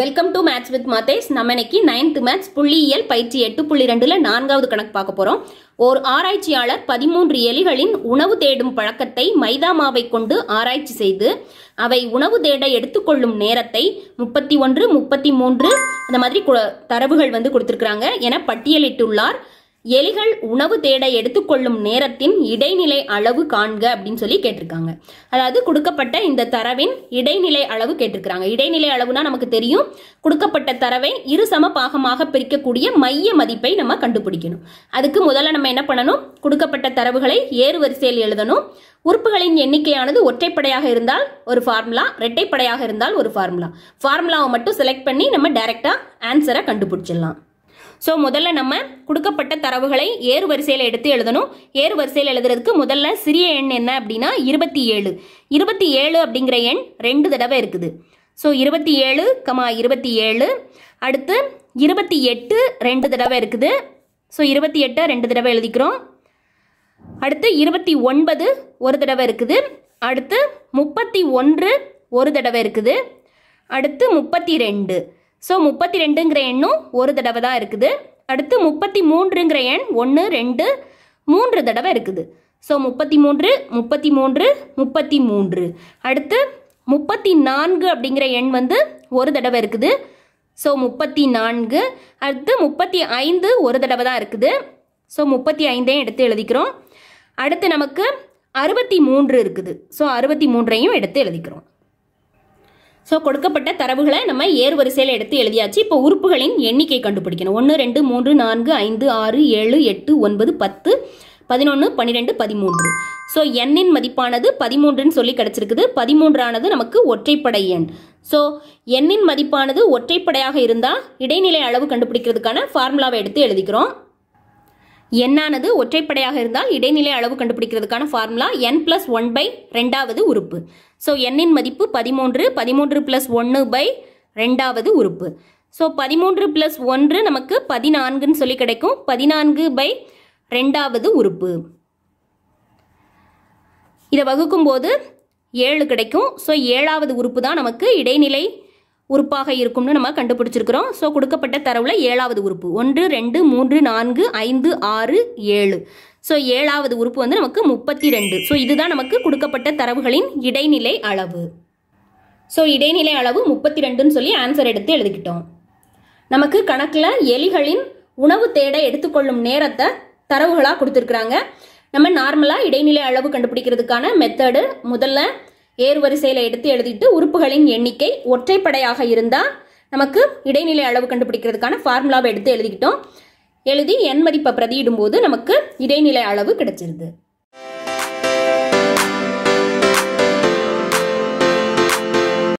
welcome to maths with Mathes நம்ம இன்னைக்கு ninth maths புள்ளியியல் பயிற்சி எட்டு புள்ளி ரெண்டுல நான்காவது கணக்கு பார்க்க போறோம் ஓர் ஆராய்ச்சியாளர் பதிமூன்று எலிகளின் உணவு தேடும் பழக்கத்தை மைதா மாவை கொண்டு ஆராய்ச்சி செய்து அவை உணவு தேட எடுத்துக்கொள்ளும் நேரத்தை முப்பத்தி ஒன்று முப்பத்தி மூன்று அந்த மாதிரி தரவுகள் வந்து கொடுத்துருக்குறாங்க என பட்டியலிட்டுள்ளார் எலிகள் உணவு தேட எடுத்துக்கொள்ளும் நேரத்தின் இடைநிலை அளவு காண்க அப்படின்னு சொல்லி கேட்டிருக்காங்க அதாவது கொடுக்கப்பட்ட இந்த தரவின் இடைநிலை அளவு கேட்டிருக்கிறாங்க இடைநிலை அளவுனா நமக்கு தெரியும் கொடுக்கப்பட்ட தரவை இரு சம பாகமாக பிரிக்கக்கூடிய மைய மதிப்பை நம்ம கண்டுபிடிக்கணும் அதுக்கு முதல்ல நம்ம என்ன பண்ணணும் கொடுக்கப்பட்ட தரவுகளை ஏறு வரிசையில் எழுதணும் உறுப்புகளின் எண்ணிக்கையானது ஒற்றைப்படையாக இருந்தால் ஒரு ஃபார்முலா ரெட்டைப்படையாக இருந்தால் ஒரு ஃபார்முலா ஃபார்முலாவை மட்டும் செலக்ட் பண்ணி நம்ம டைரக்டா ஆன்சரை கண்டுபிடிச்சிடலாம் ஸோ முதல்ல நம்ம கொடுக்கப்பட்ட தரவுகளை ஏறு வரிசையில் எடுத்து எழுதணும் ஏறு வரிசையில் எழுதுறதுக்கு முதல்ல சிறிய எண் என்ன அப்படின்னா இருபத்தி ஏழு இருபத்தி ஏழு அப்படிங்கிற எண் ரெண்டு தடவை இருக்குது ஸோ இருபத்தி ஏழு கமா இருபத்தி ஏழு அடுத்து இருபத்தி எட்டு ரெண்டு தடவை இருக்குது ஸோ இருபத்தி எட்டை ரெண்டு தடவை எழுதிக்கிறோம் அடுத்து இருபத்தி ஒன்பது ஒரு தடவை இருக்குது அடுத்து முப்பத்தி ஒன்று ஒரு தடவை இருக்குது அடுத்து முப்பத்தி ரெண்டு ஸோ முப்பத்தி ரெண்டுங்கிற எண்ணும் ஒரு தடவை தான் இருக்குது அடுத்து முப்பத்தி மூன்றுங்கிற எண் ஒன்று ரெண்டு மூன்று தடவை இருக்குது ஸோ முப்பத்தி மூன்று முப்பத்தி மூன்று முப்பத்தி மூன்று அடுத்து முப்பத்தி நான்கு அப்படிங்கிற எண் வந்து ஒரு தடவை இருக்குது ஸோ முப்பத்தி நான்கு அடுத்து முப்பத்தி ஐந்து ஒரு தடவை தான் இருக்குது ஸோ முப்பத்தி ஐந்தையும் எடுத்து எழுதிக்கிறோம் அடுத்து நமக்கு அறுபத்தி மூன்று இருக்குது ஸோ அறுபத்தி மூன்றையும் எடுத்து எழுதிக்கிறோம் ஸோ கொடுக்கப்பட்ட தரவுகளை நம்ம ஏறு எடுத்து எழுதியாச்சு இப்போ உறுப்புகளின் எண்ணிக்கை கண்டுபிடிக்கணும் ஒன்று ரெண்டு மூன்று நான்கு ஐந்து ஆறு ஏழு எட்டு ஒன்பது பத்து பதினொன்று பன்னிரெண்டு பதிமூன்று ஸோ எண்ணின் மதிப்பானது பதிமூன்றுன்னு சொல்லி கிடச்சிருக்குது பதிமூன்றானது நமக்கு ஒற்றைப்படை எண் ஸோ எண்ணின் மதிப்பானது ஒற்றைப்படையாக இருந்தால் இடைநிலை அளவு கண்டுபிடிக்கிறதுக்கான ஃபார்முலாவை எடுத்து எழுதிக்கிறோம் என்னானது ஒற்றைப்படையாக இருந்தால் இடைநிலை அளவு கண்டுபிடிக்கிறதுக்கான formula n plus one by ரெண்டாவது உறுப்பு ஸோ எண்ணின் மதிப்பு பதிமூன்று பதிமூன்று பிளஸ் ஒன்று பை ரெண்டாவது உறுப்பு ஸோ பதிமூன்று பிளஸ் ஒன்று நமக்கு பதினான்குன்னு சொல்லி கிடைக்கும் பதினான்கு பை ரெண்டாவது உறுப்பு இதை வகுக்கும்போது ஏழு கிடைக்கும் ஸோ ஏழாவது உறுப்பு தான் நமக்கு இடைநிலை உறுப்பாக இருக்கும்னு நம்ம கண்டுபிடிச்சிருக்கிறோம் ஸோ கொடுக்கப்பட்ட தரவில் ஏழாவது உறுப்பு ஒன்று ரெண்டு மூன்று நான்கு ஐந்து ஆறு ஏழு ஸோ ஏழாவது உறுப்பு வந்து நமக்கு முப்பத்தி ரெண்டு ஸோ இதுதான் நமக்கு கொடுக்கப்பட்ட தரவுகளின் இடைநிலை அளவு ஸோ இடைநிலை அளவு முப்பத்தி ரெண்டுன்னு சொல்லி ஆன்சர் எடுத்து எழுதிக்கிட்டோம் நமக்கு கணக்கில் எலிகளின் உணவு தேட எடுத்துக்கொள்ளும் நேரத்தை தரவுகளாக கொடுத்துருக்குறாங்க நம்ம நார்மலாக இடைநிலை அளவு கண்டுபிடிக்கிறதுக்கான மெத்தடு முதல்ல ஏறுவரிசையில் எடுத்து எழுதிட்டு உறுப்புகளின் எண்ணிக்கை ஒற்றைப்படையாக இருந்தால் நமக்கு இடைநிலை அளவு கண்டுபிடிக்கிறதுக்கான ஃபார்முலாவை எடுத்து எழுதிக்கிட்டோம் எழுதி எண் மதிப்பை பிரதியிடும்போது நமக்கு இடைநிலை அளவு கிடைச்சிருது